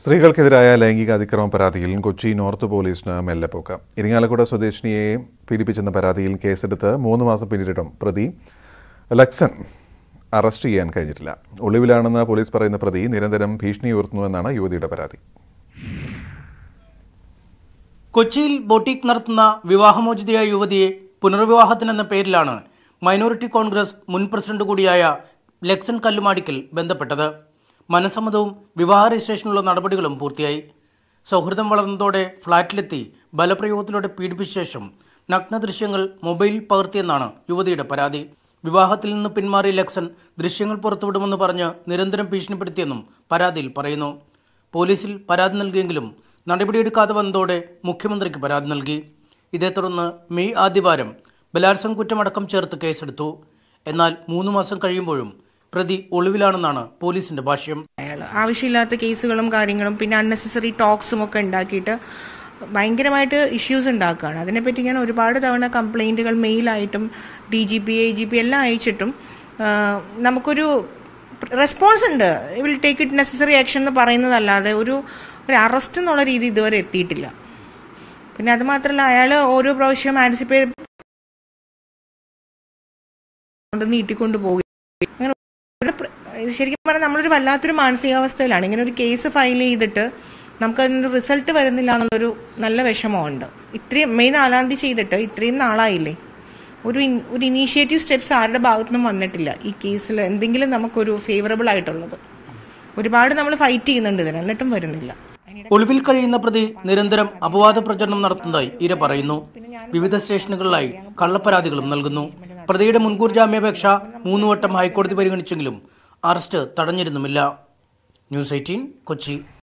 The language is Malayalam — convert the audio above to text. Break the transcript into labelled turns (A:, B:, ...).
A: സ്ത്രീകൾക്കെതിരായ ലൈംഗിക അതിക്രമ പരാതിയിൽ കൊച്ചി നോർത്ത് പോലീസിന് മെല്ലെ പോക്ക് ഇരിങ്ങാലക്കുട സ്വദേശിനിയെ പീഡിപ്പിച്ചെന്ന പരാതിയിൽ കേസെടുത്ത് മൂന്ന് മാസം പിന്നിട്ടിട്ടും പ്രതി ലക്സൺ അറസ്റ്റ് ചെയ്യാൻ കഴിഞ്ഞിട്ടില്ല ഒളിവിലാണെന്ന് പോലീസ് പറയുന്ന പ്രതി നിരന്തരം ഭീഷണി ഉയർത്തുന്നുവെന്നാണ് യുവതിയുടെ പരാതി
B: കൊച്ചിയിൽ ബൊട്ടീക്ക് നടത്തുന്ന വിവാഹമോചിതയായ യുവതിയെ പുനർവിവാഹത്തിനെന്ന പേരിലാണ് മൈനോറിറ്റി കോൺഗ്രസ് മുൻ പ്രസിഡന്റ് കൂടിയായ ലക്സൺ കല്ലുമാടിക്കൽ ബന്ധപ്പെട്ടത് മനസമ്മതവും വിവാഹ രജിസ്ട്രേഷനുള്ള നടപടികളും പൂർത്തിയായി സൗഹൃദം വളർന്നതോടെ ഫ്ളാറ്റിലെത്തി ബലപ്രയോഗത്തിലൂടെ പീഡിപ്പിച്ച ശേഷം നഗ്ന ദൃശ്യങ്ങൾ മൊബൈലിൽ പകർത്തിയെന്നാണ് യുവതിയുടെ പരാതി വിവാഹത്തിൽ നിന്ന് പിന്മാറിയ ലക്സൺ ദൃശ്യങ്ങൾ പുറത്തുവിടുമെന്ന് പറഞ്ഞ് നിരന്തരം ഭീഷണിപ്പെടുത്തിയെന്നും പരാതിയിൽ പറയുന്നു പോലീസിൽ പരാതി നൽകിയെങ്കിലും നടപടിയെടുക്കാതെ വന്നതോടെ മുഖ്യമന്ത്രിക്ക് പരാതി നൽകി ഇതേ തുടർന്ന് മെയ് ആദ്യവാരം ബലാത്സംഗ കുറ്റമടക്കം ചേർത്ത് കേസെടുത്തു എന്നാൽ മൂന്ന് മാസം കഴിയുമ്പോഴും പ്രതി ഒളിവിലാണെന്നാണ് പോലീസിന്റെ ഭാഷ്യം അയാൾ
C: ആവശ്യമില്ലാത്ത കേസുകളും കാര്യങ്ങളും പിന്നെ അൺനെസസറി ടോക്സും ഒക്കെ ഉണ്ടാക്കിയിട്ട് ഭയങ്കരമായിട്ട് ഇഷ്യൂസ് ഉണ്ടാക്കുകയാണ് അതിനെപ്പറ്റി ഞാൻ ഒരുപാട് തവണ കംപ്ലൈന്റുകൾ മെയിലായിട്ടും D G P A G P എല്ലാം അയച്ചിട്ടും നമുക്കൊരു റെസ്പോൺസ് ഉണ്ട് will take it necessary action എന്ന് പറയുന്നതല്ലാതെ ഒരു ഒരു അറസ്റ്റ് എന്നുള്ള രീതി ഇതുവരെ എത്തിയിട്ടില്ല പിന്നെ അത് മാത്രമല്ല അയാൾ ഓരോ പ്രാവശ്യം ആൻസിപ്പേറ്റ് നീട്ടിക്കൊണ്ട് പോകും ഇവിടെ ശരിക്കും പറഞ്ഞാൽ നമ്മളൊരു വല്ലാത്തൊരു മാനസികാവസ്ഥയിലാണ് ഇങ്ങനെ ഒരു കേസ് ഫയൽ ചെയ്തിട്ട് നമുക്കതിൻ്റെ റിസൾട്ട് വരുന്നില്ല എന്നുള്ളൊരു നല്ല വിഷമമുണ്ട് ഇത്രയും മെയ് നാലാം തീയതി ചെയ്തിട്ട് ഇത്രയും നാളായില്ലേ ഒരു ഒരു ഇനീഷ്യേറ്റീവ് സ്റ്റെപ്സ് ആരുടെ ഭാഗത്തുനിന്നും വന്നിട്ടില്ല ഈ കേസിൽ എന്തെങ്കിലും നമുക്കൊരു ഫേവറബിൾ ആയിട്ടുള്ളത് ഒരുപാട് നമ്മൾ ഫൈറ്റ് ചെയ്യുന്നുണ്ട് ഇതിന് എന്നിട്ടും വരുന്നില്ല
B: ഒളിവിൽ കഴിയുന്ന പ്രതി നിരന്തരം അപവാദ പ്രചരണം നടത്തുന്നതായി ഇര പറയുന്നു വിവിധ സ്റ്റേഷനുകളിലായി കള്ളപ്പരാതികളും നൽകുന്നു പ്രതിയുടെ മുൻകൂർ ജാമ്യാപേക്ഷ മൂന്നുവട്ടം ഹൈക്കോടതി പരിഗണിച്ചെങ്കിലും അറസ്റ്റ് തടഞ്ഞിരുന്നുമില്ല ന്യൂസ് എയ്റ്റീൻ കൊച്ചി